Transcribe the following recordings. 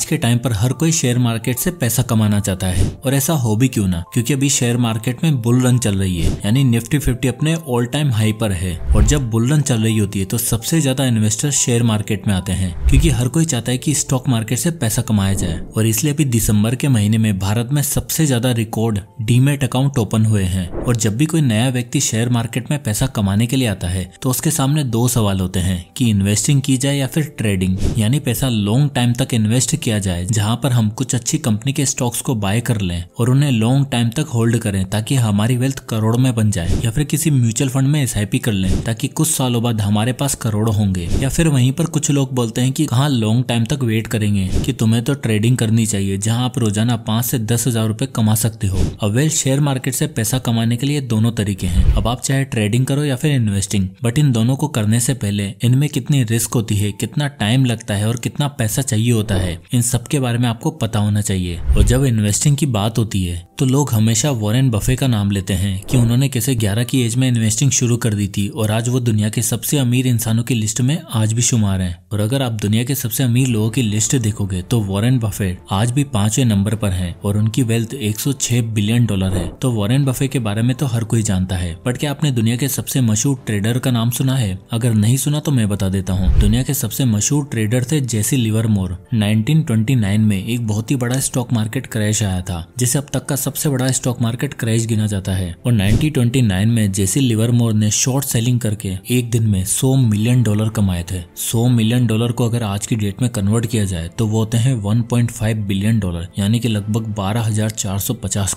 आज के टाइम पर हर कोई शेयर मार्केट से पैसा कमाना चाहता है और ऐसा हो भी क्यों ना क्योंकि अभी शेयर मार्केट में बुल रन चल रही है यानी निफ्टी फिफ्टी अपने ऑल टाइम हाई पर है और जब बुल रन चल रही होती है तो सबसे ज्यादा इन्वेस्टर शेयर मार्केट में आते हैं क्योंकि हर कोई चाहता है कि स्टॉक मार्केट से पैसा कमाया जाए और इसलिए अभी दिसंबर के महीने में भारत में सबसे ज्यादा रिकॉर्ड डीमेट अकाउंट ओपन हुए हैं और जब भी कोई नया व्यक्ति शेयर मार्केट में पैसा कमाने के लिए आता है तो उसके सामने दो सवाल होते हैं की इन्वेस्टिंग की जाए या फिर ट्रेडिंग यानी पैसा लॉन्ग टाइम तक इन्वेस्ट किया किया जाए जहाँ पर हम कुछ अच्छी कंपनी के स्टॉक्स को बाय कर लें और उन्हें लॉन्ग टाइम तक होल्ड करें ताकि हमारी वेल्थ करोड़ में बन जाए या फिर किसी म्यूचुअल फंड में एस कर लें ताकि कुछ सालों बाद हमारे पास करोड़ होंगे या फिर वहीं पर कुछ लोग बोलते हैं कि हाँ लॉन्ग टाइम तक वेट करेंगे कि तुम्हें तो ट्रेडिंग करनी चाहिए जहाँ आप रोजाना पांच से दस हजार रूपए कमा सकते हो अब वेल शेयर मार्केट से पैसा कमाने के लिए दोनों तरीके हैं अब आप चाहे ट्रेडिंग करो या फिर इन्वेस्टिंग बट इन दोनों को करने से पहले इनमें कितनी रिस्क होती है कितना टाइम लगता है और कितना पैसा चाहिए होता है इन सब के बारे में आपको पता होना चाहिए और जब इन्वेस्टिंग की बात होती है तो लोग हमेशा वॉरेन बफे का नाम लेते हैं कि उन्होंने कैसे 11 की एज में इन्वेस्टिंग शुरू कर दी थी और आज वो दुनिया के सबसे अमीर इंसानों की लिस्ट में आज भी शुमार हैं और अगर आप दुनिया के सबसे अमीर लोगों की लिस्ट देखोगे तो वॉरेन बफे आज भी पांचवे नंबर पर हैं और उनकी वेल्थ एक बिलियन डॉलर है तो वॉरेन बफे के बारे में तो हर कोई जानता है बट क्या आपने दुनिया के सबसे मशहूर ट्रेडर का नाम सुना है अगर नहीं सुना तो मैं बता देता हूँ दुनिया के सबसे मशहूर ट्रेडर थे लिवर मोर नाइनटीन 1929 में एक बहुत ही बड़ा स्टॉक मार्केट क्रैश आया था जिसे अब तक का सबसे बड़ा स्टॉक मार्केट क्रैश गिना जाता है और 1929 में जेसी लिवरमोर ने शॉर्ट सेलिंग करके एक दिन में 100 मिलियन डॉलर कमाए थे 100 मिलियन डॉलर को अगर आज की डेट में कन्वर्ट किया जाए तो वो होते हैं वन बिलियन डॉलर यानी की लगभग बारह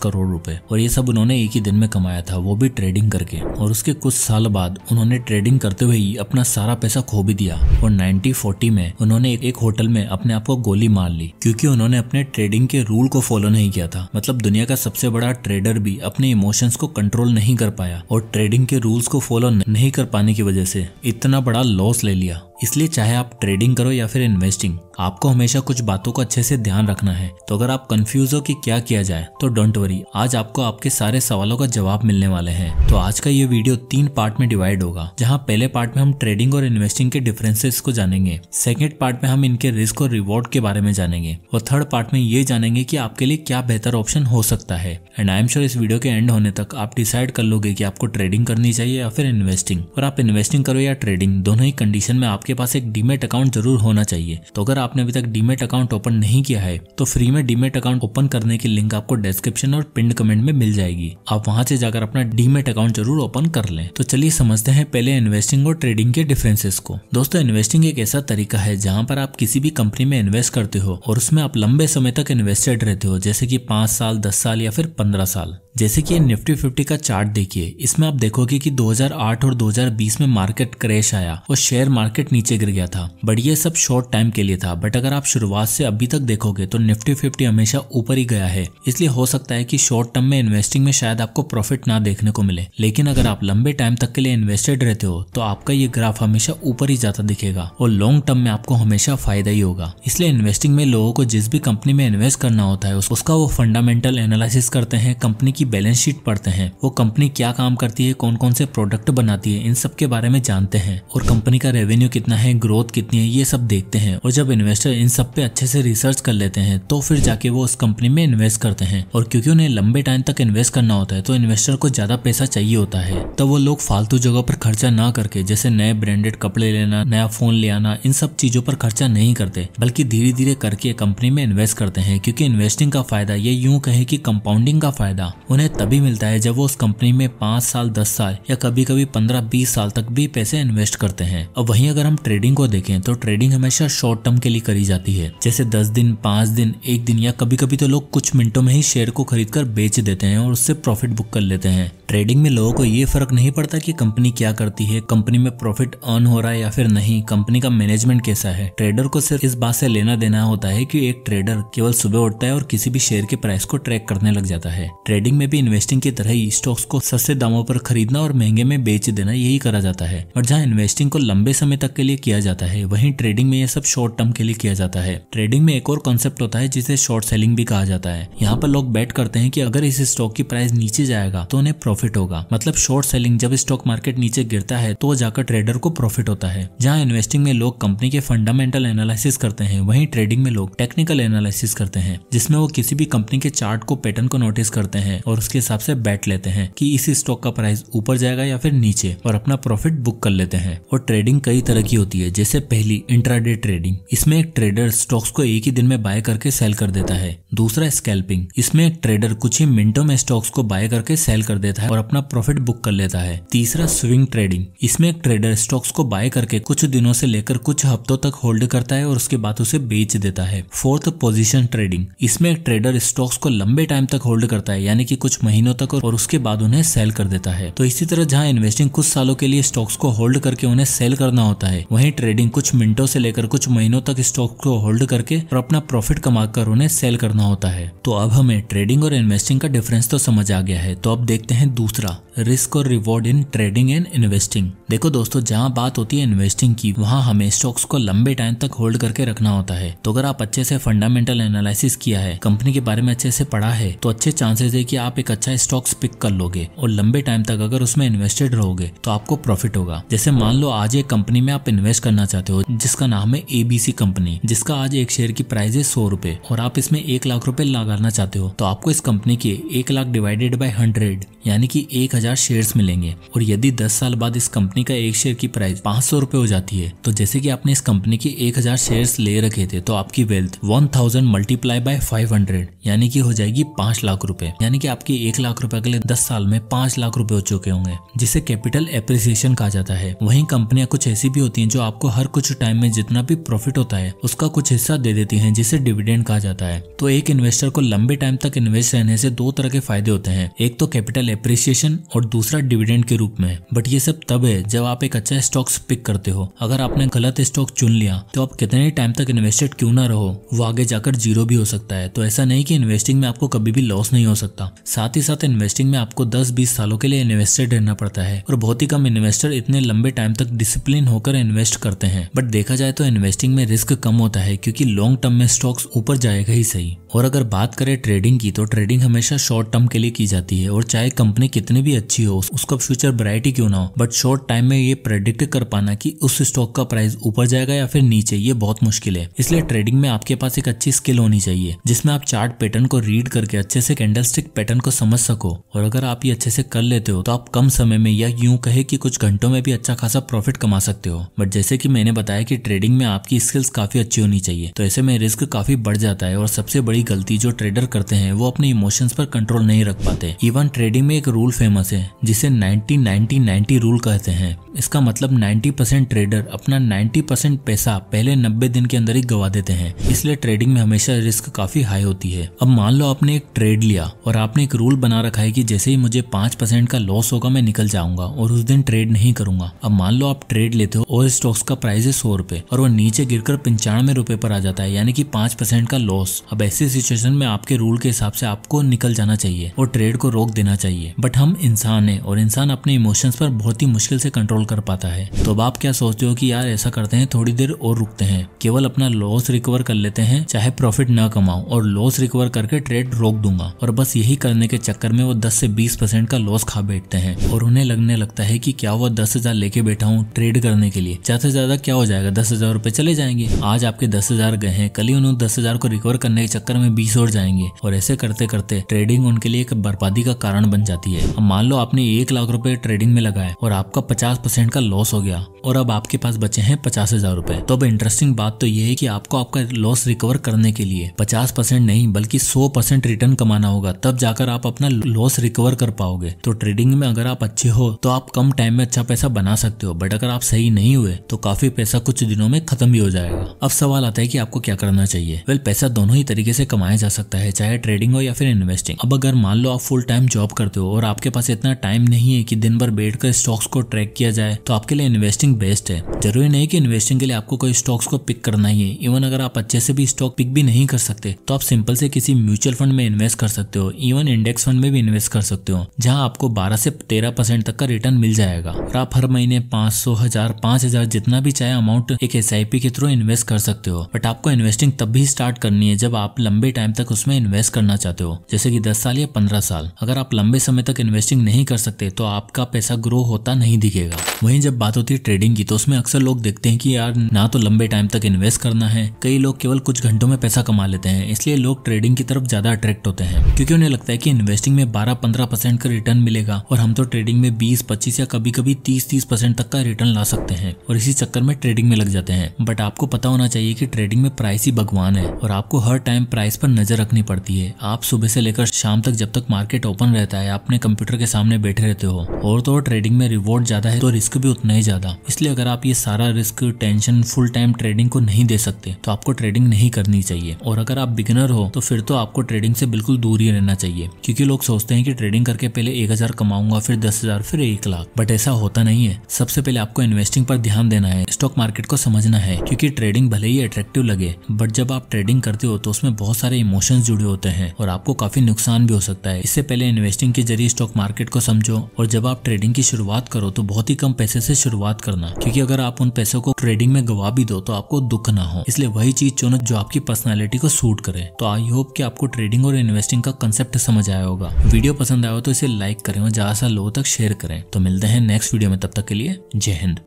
करोड़ रूपए और ये सब उन्होंने एक ही दिन में कमाया था वो भी ट्रेडिंग करके और उसके कुछ साल बाद उन्होंने ट्रेडिंग करते हुए ही अपना सारा पैसा खो भी दिया और नाइनटीन में उन्होंने एक होटल में अपने आप को गोली मार ली क्योंकि उन्होंने अपने ट्रेडिंग के रूल को फॉलो नहीं किया था मतलब दुनिया का सबसे बड़ा ट्रेडर भी अपने इमोशंस को कंट्रोल नहीं कर पाया और ट्रेडिंग के रूल्स को फॉलो नहीं कर पाने की वजह से इतना बड़ा लॉस ले लिया इसलिए चाहे आप ट्रेडिंग करो या फिर इन्वेस्टिंग आपको हमेशा कुछ बातों को अच्छे से ध्यान रखना है तो अगर आप कंफ्यूज हो कि क्या किया जाए तो डोंट वरी आज आपको आपके सारे सवालों का जवाब मिलने वाले हैं तो आज का ये वीडियो तीन पार्ट में डिवाइड होगा जहाँ पहले पार्ट में हम ट्रेडिंग और इन्वेस्टिंग के डिफरेंसेस को जानेंगे सेकेंड पार्ट में हम इनके रिस्क और रिवॉर्ड के बारे में जानेंगे और थर्ड पार्ट में ये जानेंगे की आपके लिए क्या बेहतर ऑप्शन हो सकता है एंड आई एम श्योर इस वीडियो के एंड होने तक आप डिसाइड कर लोगे की आपको ट्रेडिंग करनी चाहिए या फिर इन्वेस्टिंग और आप इन्वेस्टिंग करो या ट्रेडिंग दोनों ही कंडीशन में आपके आपके पास एक डीमेट अकाउंट जरूर होना चाहिए तो अगर आपने अभी तक डीमेट अकाउंट ओपन नहीं किया है तो फ्री में डीमेट अकाउंट ओपन करने की लिंक आपको डिस्क्रिप्शन और पिंड कमेंट में मिल जाएगी आप वहां से जाकर अपना डीमेट अकाउंट जरूर ओपन कर लें तो चलिए समझते हैं पहले इन्वेस्टिंग और ट्रेडिंग के डिफरेंसेस को दोस्तों इन्वेस्टिंग एक ऐसा तरीका है जहाँ पर आप किसी भी कंपनी में इन्वेस्ट करते हो और उसमें आप लंबे समय तक इन्वेस्टेड रहते हो जैसे की पांच साल दस साल या फिर पंद्रह साल जैसे कि निफ्टी फिफ्टी का चार्ट देखिए इसमें आप देखोगे कि 2008 और 2020 में मार्केट क्रैश आया और शेयर मार्केट नीचे गिर गया था बट ये सब शॉर्ट टाइम के लिए था बट अगर आप शुरुआत से अभी तक देखोगे तो निफ्टी फिफ्टी हमेशा ऊपर ही गया है इसलिए हो सकता है कि शॉर्ट टर्म में इन्वेस्टिंग में शायद आपको प्रॉफिट ना देखने को मिले लेकिन अगर आप लंबे टाइम तक के लिए इन्वेस्टेड रहते हो तो आपका ये ग्राफ हमेशा ऊपर ही जाता दिखेगा और लॉन्ग टर्म में आपको हमेशा फायदा ही होगा इसलिए इन्वेस्टिंग में लोगों को जिस भी कंपनी में इन्वेस्ट करना होता है उसका वो फंडामेंटल एनालिसिस करते हैं कंपनी की बैलेंस शीट पढ़ते हैं वो कंपनी क्या काम करती है कौन कौन से प्रोडक्ट बनाती है इन सब के बारे में जानते हैं और कंपनी का रेवेन्यू कितना है ग्रोथ कितनी है ये सब देखते हैं और जब इन्वेस्टर इन सब पे अच्छे से रिसर्च कर लेते हैं तो फिर जाके वो उस कंपनी में इन्वेस्ट करते हैं और क्योंकि उन्हें लंबे टाइम तक इन्वेस्ट करना होता है तो इन्वेस्टर को ज्यादा पैसा चाहिए होता है तो वो लोग फालतू जगह पर खर्चा ना करके जैसे नए ब्रांडेड कपड़े लेना नया फोन ले आना इन सब चीजों पर खर्चा नहीं करते बल्कि धीरे धीरे करके कंपनी में इन्वेस्ट करते हैं क्योंकि इन्वेस्टिंग का फायदा ये यूं कहे की कंपाउंडिंग का फायदा उन्हें तभी मिलता है जब वो उस कंपनी में पांच साल दस साल या कभी कभी पंद्रह बीस साल तक भी पैसे इन्वेस्ट करते हैं और वहीं अगर हम हम ट्रेडिंग को देखें तो ट्रेडिंग हमेशा शॉर्ट टर्म के लिए करी जाती है जैसे दस दिन पांच दिन एक दिन या कभी कभी तो लोग कुछ मिनटों में ही शेयर को खरीद कर बेच देते हैं और उससे प्रॉफिट बुक कर लेते हैं ट्रेडिंग में लोगों को ये फर्क नहीं पड़ता कि कंपनी क्या करती है कंपनी में प्रॉफिट अर्न हो रहा है या फिर नहीं कंपनी का मैनेजमेंट कैसा है ट्रेडर को सिर्फ इस बात से लेना देना होता है कि एक ट्रेडर केवल सुबह उठता है और किसी भी शेयर के प्राइस को ट्रैक करने लग जाता है ट्रेडिंग में भी इन्वेस्टिंग की तरह ही स्टॉक्स को सस्ते दामों पर खरीदना और महंगे में बेच देना यही करा जाता है और जहाँ इन्वेस्टिंग को लंबे समय तक के के लिए किया जाता है वहीं ट्रेडिंग में यह सब शॉर्ट टर्म के लिए किया जाता है ट्रेडिंग में एक और कॉन्सेप्ट होता है जिसे शॉर्ट सेलिंग भी कहा जाता है यहाँ पर लोग बैट करते हैं कि अगर इस स्टॉक की प्राइस नीचे जाएगा तो उन्हें प्रॉफिट होगा मतलब शॉर्ट सेलिंग जब स्टॉक मार्केट नीचे गिरता है तो जाकर ट्रेडर को प्रॉफिट होता है जहाँ इन्वेस्टिंग में लोग कंपनी के फंडामेंटल एनालिसिस करते हैं वहीं ट्रेडिंग में लोग टेक्निकल एनालिसिस करते हैं जिसमें वो किसी भी कंपनी के चार्ट को पैटर्न को नोटिस करते हैं और उसके हिसाब से बैट लेते हैं कि इस स्टॉक का प्राइस ऊपर जाएगा या फिर नीचे और अपना प्रॉफिट बुक कर लेते हैं और ट्रेडिंग कई तरह की की होती है जैसे पहली इंट्राडे ट्रेडिंग इसमें एक ट्रेडर स्टॉक्स को एक ही दिन में बाय करके सेल कर देता है दूसरा स्कैल्पिंग इसमें एक ट्रेडर कुछ ही मिनटों में स्टॉक्स को बाय करके सेल कर देता है और अपना प्रॉफिट बुक कर लेता है तीसरा स्विंग ट्रेडिंग इसमें एक ट्रेडर स्टॉक्स को बाय करके कुछ दिनों से लेकर कुछ हफ्तों तक होल्ड करता है और उसके बाद उसे बेच देता है फोर्थ पोजिशन ट्रेडिंग इसमें एक ट्रेडर स्टॉक्स को लंबे टाइम तक होल्ड करता है यानी कि कुछ महीनों तक और उसके बाद उन्हें सेल कर देता है तो इसी तरह जहाँ इन्वेस्टिंग कुछ सालों के लिए स्टॉक्स को होल्ड करके उन्हें सेल करना होता है वहीं ट्रेडिंग कुछ मिनटों से लेकर कुछ महीनों तक स्टॉक को होल्ड करके और अपना प्रॉफिट कमा कर उन्हें सेल करना होता है तो अब हमें ट्रेडिंग और इन्वेस्टिंग का डिफरेंस तो समझ आ गया है तो अब देखते हैं दूसरा रिस्क और reward in trading and investing देखो दोस्तों जहाँ बात होती है इन्वेस्टिंग की वहाँ हमें स्टॉक्स को लंबे टाइम तक होल्ड करके रखना होता है तो अगर आप अच्छे से फंडामेंटल एनालिसिस किया है कंपनी के बारे में अच्छे से पढ़ा है तो अच्छे चांसेस है की आप एक अच्छा स्टॉक्स पिक कर लोगे और लंबे टाइम तक अगर उसमें इन्वेस्टेड रहोगे तो आपको प्रॉफिट होगा जैसे मान लो आज एक कंपनी में आप इन्वेस्ट करना चाहते हो जिसका नाम है एबीसी कंपनी जिसका आज एक शेयर की प्राइस है सौ रूपए और आप इसमें एक लाख रूपए लगाना चाहते हो तो आपको इस कंपनी के एक लाख डिवाइडेड बाई हंड्रेड यानी की एक हजार शेयर मिलेंगे और यदि दस साल बाद इस कंपनी का एक शेयर की प्राइस पांच सौ रूपए हो जाती है तो जैसे की आपने इस कंपनी के एक हजार शेयर ले रखे थे तो आपकी wealth one thousand multiply by five hundred यानी की हो जाएगी पांच लाख रूपए यानी की आपके एक लाख रूपए अगले दस साल में पांच लाख रूपए हो चुके होंगे जिसे कैपिटल एप्रिसिएशन कहा जाता है वही कंपनियां कुछ ऐसी भी होती है जो आपको हर कुछ टाइम में जितना भी प्रॉफिट होता है उसका कुछ हिस्सा दे देती है जिसे डिविडेंड कहा जाता है तो एक इन्वेस्टर को लंबे टाइम तक इन्वेस्ट रहने से दो तरह के फायदे होते हैं एक तो कैपिटल एप्रिसिएशन और दूसरा डिविडेंड के रूप में बट ये सब तब है जब आप एक अच्छा स्टॉक्स पिक करते हो अगर आपने गलत स्टॉक चुन लिया तो आप कितने टाइम तक इन्वेस्टेड क्यों ना रहो वो आगे जाकर जीरो भी हो सकता है तो ऐसा नहीं की इन्वेस्टिंग में आपको कभी भी लॉस नहीं हो सकता साथ ही साथ इन्वेस्टिंग में आपको दस बीस सालों के लिए इन्वेस्टेड रहना पड़ता है और बहुत ही कम इन्वेस्टर इतने लंबे टाइम तक डिसिप्लिन होकर इन्वेस्ट करते हैं बट देखा जाए तो इन्वेस्टिंग में रिस्क कम होता है क्योंकि लॉन्ग टर्म में स्टॉक्स ऊपर जाएगा ही सही और अगर बात करें ट्रेडिंग की तो ट्रेडिंग हमेशा शॉर्ट टर्म के लिए की जाती है और चाहे कंपनी कितनी भी अच्छी हो उसका फ्यूचर ब्राइटी क्यों ना हो बट शॉर्ट टाइम में ये प्रेडिक्ट कर पाना कि उस स्टॉक का प्राइस ऊपर जाएगा या फिर नीचे ये बहुत मुश्किल है इसलिए ट्रेडिंग में आपके पास एक अच्छी स्किल होनी चाहिए जिसमें आप चार्ट पैटर्न को रीड करके अच्छे से कैंडल पैटर्न को समझ सको और अगर आप ये अच्छे से कर लेते हो तो आप कम समय में या यूं कहे कि कुछ घंटों में भी अच्छा खासा प्रॉफिट कमा सकते हो बट जैसे कि मैंने बताया कि ट्रेडिंग में आपकी स्किल्स काफी अच्छी होनी चाहिए तो ऐसे में रिस्क काफी बढ़ जाता है और सबसे बड़ी गलती जो ट्रेडर करते हैं वो अपने इमोशंस पर कंट्रोल नहीं रख पाते इवन ट्रेडिंग में एक रूल फेमस है से जिसे 90-90-90 रूल कहते हैं इसका मतलब 90 परसेंट ट्रेडर अपना 90 परसेंट पैसा पहले 90 दिन के अंदर ही गवा देते हैं इसलिए ट्रेडिंग में हमेशा रिस्क काफी हाई होती है अब मान लो आपने एक ट्रेड लिया और आपने एक रूल बना रखा है कि जैसे ही मुझे पांच परसेंट का लॉस होगा मैं निकल जाऊंगा और उस दिन ट्रेड नहीं करूंगा अब मान लो आप ट्रेड लेते हो और स्टॉक्स का प्राइस है सौ रूपए और वो नीचे गिर कर पंचानवे पर आ जाता है यानी कि पांच परसेंट का लॉस अब ऐसी सिचुएशन में आपके रूल के हिसाब से आपको निकल जाना चाहिए और ट्रेड को रोक देना चाहिए बट हम इंसान इंसान है और इंसान अपने इमोशंस पर बहुत ही मुश्किल से कंट्रोल कर पाता है तो अब आप क्या सोचते हो कि यार ऐसा करते हैं थोड़ी देर और रुकते हैं केवल अपना लॉस रिकवर कर लेते हैं चाहे प्रॉफिट न कमाओ और लॉस रिकवर करके ट्रेड रोक दूंगा और बस यही करने के चक्कर में वो दस से बीस परसेंट का लॉस खा बैठते हैं और उन्हें लगने लगता है की क्या वो दस हजार लेके बैठा हूँ ट्रेड करने के लिए ज्यादा से ज्यादा क्या हो जाएगा दस हजार रूपए चले जाएंगे आज आपके दस हजार गए हैं कल ही उन्होंने दस हजार को रिकवर करने के चक्कर में बीस और जाएंगे और ऐसे करते करते ट्रेडिंग उनके लिए एक बर्बादी का कारण बन जाती है मान लो लो आपने एक लाख रुपए ट्रेडिंग में लगाए और आपका पचास परसेंट का लॉस हो गया और अब आपके पास बचे हैं पचास हजार रूपए तो अब इंटरेस्टिंग बात तो ये है कि आपको आपका लॉस रिकवर करने के लिए पचास परसेंट नहीं बल्कि सौ परसेंट रिटर्न कमाना होगा तब जाकर आप अपना लॉस रिकवर कर पाओगे तो ट्रेडिंग में अगर आप अच्छे हो तो आप कम टाइम में अच्छा पैसा बना सकते हो बट अगर आप सही नहीं हुए तो काफी पैसा कुछ दिनों में खत्म भी हो जाएगा अब सवाल आता है की आपको क्या करना चाहिए वेल पैसा दोनों ही तरीके से कमाया जा सकता है चाहे ट्रेडिंग हो या फिर इन्वेस्टिंग अब अगर मान लो आप फुल टाइम जॉब करते हो और आपके पास इतना टाइम नहीं है कि दिन भर बैठ कर स्टॉक्स को ट्रैक किया जाए तो आपके लिए इन्वेस्टिंग बेस्ट है जरूरी नहीं कि इन्वेस्टिंग के लिए आपको कोई स्टॉक्स को पिक करना ही है इवन अगर आप अच्छे से भी स्टॉक पिक भी नहीं कर सकते तो आप सिंपल से किसी म्यूचुअल फंड में इन्वेस्ट कर सकते हो इवन इंडेक्स फंड में भी इन्वेस्ट कर सकते हो जहाँ आपको बारह से तेरह परसेंट तक का रिटर्न मिल जाएगा और आप हर महीने पांच सौ हजार पांच हजार जितना भी चाहे अमाउंट एक एस के थ्रू इन्वेस्ट कर सकते हो बट आपको इन्वेस्टिंग तब भी स्टार्ट करनी है जब आप लंबे टाइम तक उसमें इन्वेस्ट करना चाहते हो जैसे की दस साल या पंद्रह साल अगर आप लंबे समय तक इन्वेस्टिंग नहीं कर सकते तो आपका पैसा ग्रो होता नहीं दिखेगा वहीं जब बात होती है ट्रेडिंग की तो उसमें अक्सर लोग देखते हैं कि यार ना तो लंबे टाइम तक इन्वेस्ट करना है कई लोग केवल कुछ घंटों में पैसा कमा लेते हैं इसलिए लोग ट्रेडिंग की तरफ ज्यादा अट्रैक्ट होते हैं क्योंकि उन्हें लगता है कि इन्वेस्टिंग में बारह पंद्रह परसेंट का रिटर्न मिलेगा और हम तो ट्रेडिंग में बीस पच्चीस या कभी कभी तीस तीस परसेंट तक का रिटर्न ला सकते हैं और इसी चक्कर में ट्रेडिंग में लग जाते हैं बट आपको पता होना चाहिए की ट्रेडिंग में प्राइस ही भगवान है और आपको हर टाइम प्राइस पर नजर रखनी पड़ती है आप सुबह से लेकर शाम तक जब तक मार्केट ओपन रहता है अपने कंप्यूटर के सामने बैठे रहते हो और तो ट्रेडिंग में रिवॉर्ड ज्यादा है तो रिस्क भी उतना ही ज्यादा इसलिए अगर आप ये सारा risk tension full time trading को नहीं दे सकते तो आपको ट्रेडिंग नहीं करनी चाहिए और अगर आप बिगिनर हो तो फिर तो आपको ट्रेडिंग से बिल्कुल दूर ही रहना चाहिए क्योंकि लोग सोचते हैं कि ट्रेडिंग करके पहले एक हजार कमाऊंगा फिर दस हजार फिर एक लाख बट ऐसा होता नहीं है सबसे पहले आपको इन्वेस्टिंग पर ध्यान देना है स्टॉक मार्केट को समझना है क्योंकि ट्रेडिंग भले ही अट्रैक्टिव लगे बट जब आप ट्रेडिंग करते हो तो उसमें बहुत सारे इमोशंस जुड़े होते हैं और आपको काफी नुकसान भी हो सकता है इससे पहले इन्वेस्टिंग के जरिए स्टॉक मार्केट मार्केट को समझो और जब आप ट्रेडिंग की शुरुआत करो तो बहुत ही कम पैसे से शुरुआत करना क्योंकि अगर आप उन पैसों को ट्रेडिंग में गवा भी दो तो आपको दुख ना हो इसलिए वही चीज चुनो जो आपकी पर्सनैलिटी को सूट करे तो आई होप की आपको ट्रेडिंग और इन्वेस्टिंग का कंसेप्ट समझ आया होगा वीडियो पसंद आया हो तो इसे लाइक करें और ज्यादा लोगों तक शेयर करें तो मिलते हैं नेक्स्ट वीडियो में तब तक के लिए जय हिंद